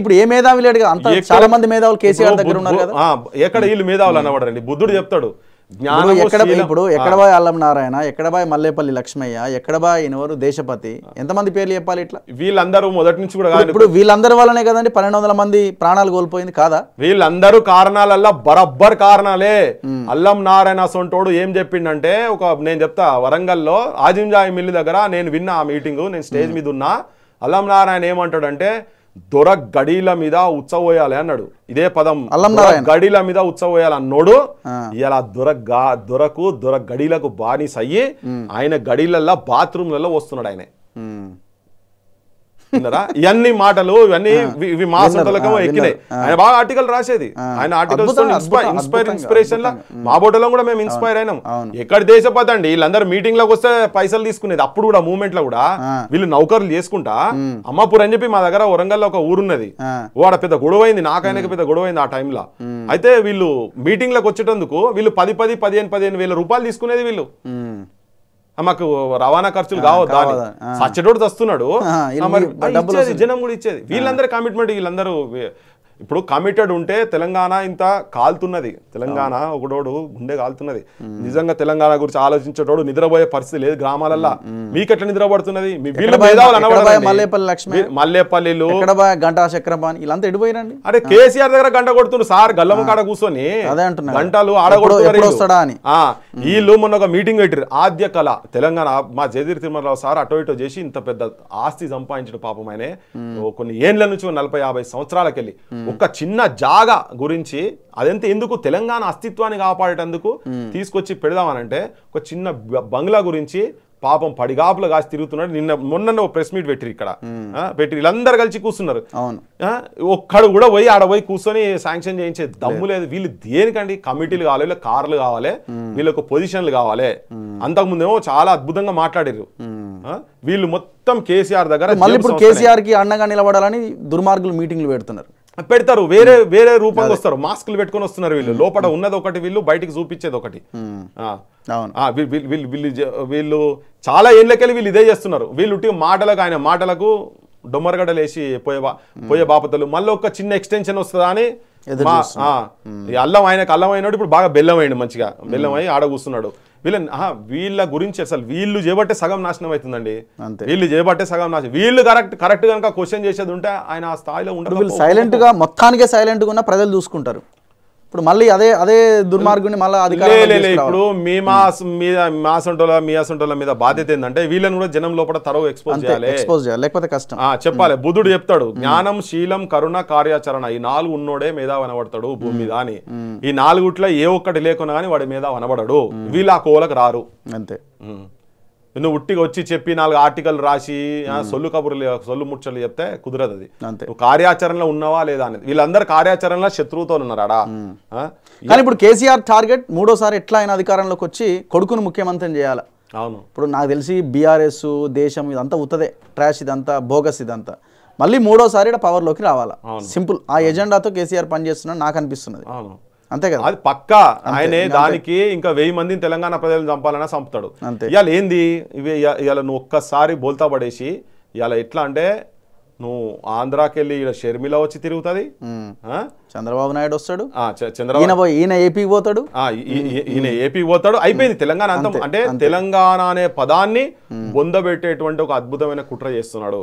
ఇప్పుడు ఏ మేధావి లేడు కదా అంత చాలా మంది మేధావులు కేసీఆర్ దగ్గర ఉన్నారు కదా ఎక్కడ వీళ్ళు మేధావులు అన్నవాడండి బుద్ధుడు చెప్తాడు జ్ఞానం ఎక్కడ ఇప్పుడు ఎక్కడబాయ్ అల్లం నారాయణ ఎక్కడబాయ్ మల్లేపల్లి లక్ష్మయ్య ఎక్కడబాయ్ ఎనవరు దేశపతి ఎంతమంది పేర్లు చెప్పాలి ఇట్లా వీళ్ళందరూ మొదటి నుంచి కూడా ఇప్పుడు వీళ్ళందరి వల్లనే కదండి పన్నెండు వందల మంది ప్రాణాలు కోల్పోయింది కాదా వీళ్ళందరూ కారణాలల్ల బరబ్బర్ కారణాలే అల్లం నారాయణ సొంటోడు ఏం చెప్పిండంటే ఒక నేను చెప్తా వరంగల్లో ఆజింజాయి మిల్లు దగ్గర నేను విన్నా ఆ మీటింగ్ నేను స్టేజ్ మీద ఉన్నా అల్లం నారాయణ ఏమంటాడంటే దొర గడీల మీద ఉత్సవోయాలి అన్నాడు ఇదే పదం గడీల మీద ఉత్సవోయాలి అన్నోడు ఇలా దొర దొరకు దొర గడీలకు బానిస అయ్యి ఆయన గడీలల్లో బాత్రూమ్లలో వస్తున్నాడు ఆయన ఉన్నారా ఇవన్నీ మాటలు ఇవన్నీ మా సొంతలకం ఎక్కినాయి ఆయన బాగా ఆర్టికల్ రాసేది ఆయన ఆర్టికల్స్ ఇన్స్పైర్ ఇన్స్పిరేషన్ లా మా బోటలో కూడా మేము ఇన్స్పైర్ అయినాం ఎక్కడ దేశపతి అండి వీళ్ళందరూ మీటింగ్ లోకి వస్తే పైసలు తీసుకునేది అప్పుడు కూడా మూవ్మెంట్ లో కూడా వీళ్ళు నౌకర్లు చేసుకుంటా అమ్మాపూర్ అని చెప్పి మా దగ్గర వరంగల్ ఒక ఊరున్నది వాడ పెద్ద గొడవైంది నాకైనా పెద్ద గొడవైంది ఆ టైంలో అయితే వీళ్ళు మీటింగ్ లకు వచ్చేటందుకు వీళ్ళు పది పది పదిహేను పదిహేను వేల రూపాయలు తీసుకునేది వీళ్ళు మాకు రవాణా ఖర్చులు కావద్దు సచ్చటోడు వస్తున్నాడు జనం కూడా ఇచ్చేది వీళ్ళందరూ కమిట్మెంట్ వీళ్ళందరూ ఇప్పుడు కమిటెడ్ ఉంటే తెలంగాణ ఇంత కాలుతున్నది తెలంగాణ ఒకడోడు గుండె కాలుతున్నది నిజంగా తెలంగాణ గురించి ఆలోచించేటోడు నిద్రపోయే పరిస్థితి లేదు గ్రామాలల్లో ఎట్లా నిద్రపడుతున్నది మీ మల్లేపల్లి చక్రపాణి ఇలాంతా ఎడిపోయినండి అరే కేసీఆర్ దగ్గర గంట కొడుతుంది సార్ గల్లమ్మ కాడ కూర్చొని గంటలు ఆడగొడుతున్నారు అని వీళ్ళు మొన్న ఒక మీటింగ్ పెట్టారు ఆద్య కళ తెలంగాణ మా జయదీర్ తిరుమలరావు సార్ అటో ఇటో చేసి ఇంత పెద్ద ఆస్తి సంపాదించిన పాపం ఆయనే కొన్ని ఏళ్ళ నుంచి నలభై యాభై సంవత్సరాలకెళ్ళి ఒక చిన్న జాగా గురించి అదంతా ఎందుకు తెలంగాణ అస్తిత్వాన్ని కాపాడేటందుకు తీసుకొచ్చి పెడదామనంటే ఒక చిన్న బంగ్లా గురించి పాపం పడిగాపులు కాసి తిరుగుతున్నాడు నిన్న మొన్న ప్రెస్ మీట్ పెట్టిరు ఇక్కడ పెట్టి వీళ్ళందరు కలిసి కూర్చున్నారు ఒక్కడు కూడా పోయి ఆడ పోయి కూర్చొని శాంక్షన్ చేయించే దమ్ము లేదు వీళ్ళు దేనికండి కమిటీలు కావాలి వీళ్ళ కార్లు కావాలి వీళ్ళకు పొజిషన్లు కావాలి అంతకుముందేమో చాలా అద్భుతంగా మాట్లాడారు వీళ్ళు మొత్తం కేసీఆర్ దగ్గర మళ్ళీ ఇప్పుడు కేసీఆర్ కి అండగా నిలబడాలని దుర్మార్గులు మీటింగ్లు పెడుతున్నారు పెడతారు వేరే వేరే రూపంగా వస్తారు మాస్కులు పెట్టుకొని వస్తున్నారు వీళ్ళు లోపల ఉన్నది ఒకటి వీళ్ళు బయటికి చూపించేది ఒకటి వీళ్ళు చాలా ఏళ్ళకెళ్ళి వీళ్ళు ఇదే చేస్తున్నారు వీళ్ళు మాటలకు ఆయన మాటలకు డొమ్మరగడలేసి పోయే పోయే బాపతలు మళ్ళీ ఒక చిన్న ఎక్స్టెన్షన్ వస్తుందా అని అల్లం ఆయనకు అల్లం అయినాడు ఇప్పుడు బాగా బెల్లం అయ్యాడు మంచిగా బెల్లం అయ్యి ఆడ కూస్తున్నాడు వీళ్ళ వీళ్ళ గురించి అసలు వీళ్ళు చేపట్టే సగం నాశనం అవుతుందండి వీళ్ళు చేపట్టే సగం నాశనం వీళ్ళు కరెక్ట్ కరెక్ట్ కనుక క్వశ్చన్ చేసేది ఉంటే ఆయన ఆ స్థాయిలో ఉంటారు వీళ్ళు సైలెంట్ గా మొత్తానికే సైలెంట్ గా ఉన్న ప్రజలు చూసుకుంటారు ఇప్పుడు మళ్ళీ అదే అదే దుర్మార్గుని మళ్ళీ అది ఇప్పుడు మీ మాస్ మీద మాసంటోల మీ అసంటోల మీద బాధ్యత ఏంటంటే వీళ్ళని కూడా జనం లోపల తరవు ఎక్స్పోజ్ చేయాలి ఎక్స్పోజ్ చేయాలి లేకపోతే కష్టం చెప్పాలి బుద్ధుడు చెప్తాడు జ్ఞానం శీలం కరుణ కార్యాచరణ ఈ నాలుగు ఉన్నోడే మీద వనబడతాడు భూమి మీద అని ఈ నాలుగుట్లో ఏ ఒక్కటి లేకున్నా గానీ వాడి మీద వనబడడు వీళ్ళు ఆ కోలకు రారు అంతే నువ్వు ఉట్టిగా వచ్చి చెప్పి నాలుగు ఆర్టికల్ రాసి సొల్లు కబుర్లు సొల్లు ముచ్చలు చెప్తే కుదరదు అది అంతే కార్యాచరణలో ఉన్నావా లేదా అనేది వీళ్ళందరూ కార్యాచరణలో శత్రువుతో ఉన్నారా కానీ ఇప్పుడు కేసీఆర్ టార్గెట్ మూడోసారి ఎట్లా ఆయన అధికారంలోకి వచ్చి కొడుకును ముఖ్యమంత్రిని చేయాలి అవును ఇప్పుడు నాకు తెలిసి బీఆర్ఎస్ దేశం ఇదంతా ఉత్తదే ట్రాష్ ఇదంతా బోగస్ ఇదంతా మళ్ళీ మూడోసారి పవర్లోకి రావాలా సింపుల్ ఆ ఎజెండాతో కేసీఆర్ పనిచేస్తున్నాడు నాకు అనిపిస్తున్నది అంతే కదా అది పక్క ఆయనే దానికి ఇంకా వెయ్యి మందిని తెలంగాణ ప్రజలను చంపాలన్నా చంపుతాడు ఇవాళ ఏంది ఇవి ఇవాళ నువ్వు ఒక్కసారి బోల్తా పడేసి ఇవాళ ఎట్లా అంటే నువ్వు ఆంధ్రాకి వెళ్ళి ఇక్కడ షర్మిల వచ్చి తిరుగుతుంది చంద్రబాబు నాయుడు వస్తాడు ఈయన ఏపీకి పోతాడు ఈయన ఏపీకి పోతాడు అయిపోయింది తెలంగాణ అంతం అంటే తెలంగాణ అనే పదాన్ని బొందబెట్టేటువంటి ఒక అద్భుతమైన కుట్ర చేస్తున్నాడు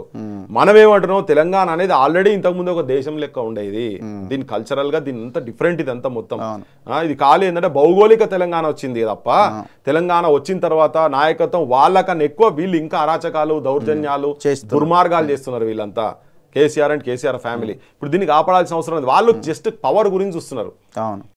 మనం ఏమంటున్నాం తెలంగాణ అనేది ఆల్రెడీ ముందు ఒక దేశం లెక్క ఉండేది దీని కల్చరల్ గా దీని అంతా డిఫరెంట్ ఇది అంతా మొత్తం ఇది ఖాళీ ఏంటంటే భౌగోళిక తెలంగాణ వచ్చింది తప్ప తెలంగాణ వచ్చిన తర్వాత నాయకత్వం వాళ్ళకన్నా ఎక్కువ వీళ్ళు ఇంకా అరాచకాలు దౌర్జన్యాలు దుర్మార్గాలు చేస్తున్నారు వీళ్ళంతా కేసీఆర్ అండ్ కేసీఆర్ ఫ్యామిలీ ఇప్పుడు దీనికి ఆపడాల్సిన అవసరం లేదు వాళ్ళు జస్ట్ పవర్ గురించి చూస్తున్నారు